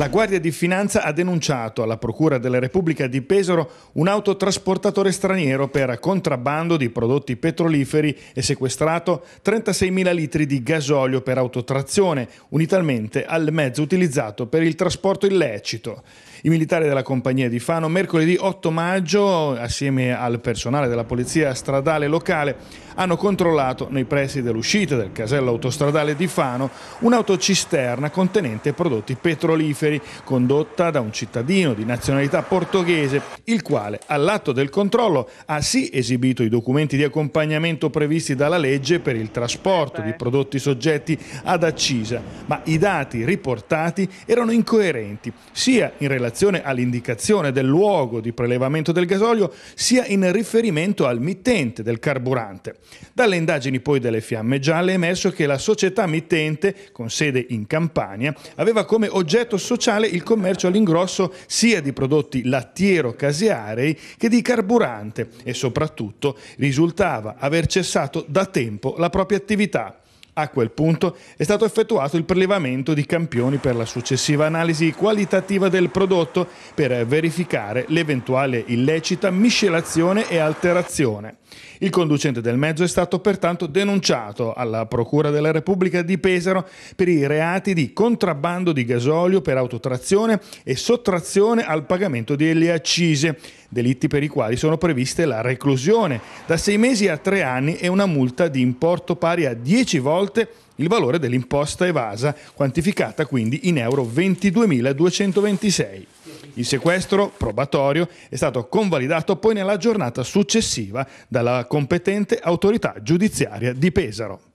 La Guardia di Finanza ha denunciato alla Procura della Repubblica di Pesaro un autotrasportatore straniero per contrabbando di prodotti petroliferi e sequestrato 36.000 litri di gasolio per autotrazione, unitamente al mezzo utilizzato per il trasporto illecito. I militari della compagnia di Fano mercoledì 8 maggio, assieme al personale della polizia stradale locale, hanno controllato nei pressi dell'uscita del casello autostradale di Fano un'autocisterna contenente prodotti petroliferi Cagliari condotta da un cittadino di nazionalità portoghese, il quale all'atto del controllo ha sì esibito i documenti di accompagnamento previsti dalla legge per il trasporto di prodotti soggetti ad accisa, ma i dati riportati erano incoerenti, sia in relazione all'indicazione del luogo di prelevamento del gasolio, sia in riferimento al mittente del carburante. Dalle indagini poi delle fiamme gialle è emerso che la società mittente, con sede in Campania, aveva come oggetto sociale sociale il commercio all'ingrosso sia di prodotti lattiero-casearei che di carburante e soprattutto risultava aver cessato da tempo la propria attività. A quel punto è stato effettuato il prelevamento di campioni per la successiva analisi qualitativa del prodotto per verificare l'eventuale illecita miscelazione e alterazione. Il conducente del mezzo è stato pertanto denunciato alla Procura della Repubblica di Pesaro per i reati di contrabbando di gasolio per autotrazione e sottrazione al pagamento delle accise, delitti per i quali sono previste la reclusione da sei mesi a tre anni e una multa di importo pari a 10 volte volte il valore dell'imposta evasa, quantificata quindi in euro 22.226. Il sequestro probatorio è stato convalidato poi nella giornata successiva dalla competente autorità giudiziaria di Pesaro.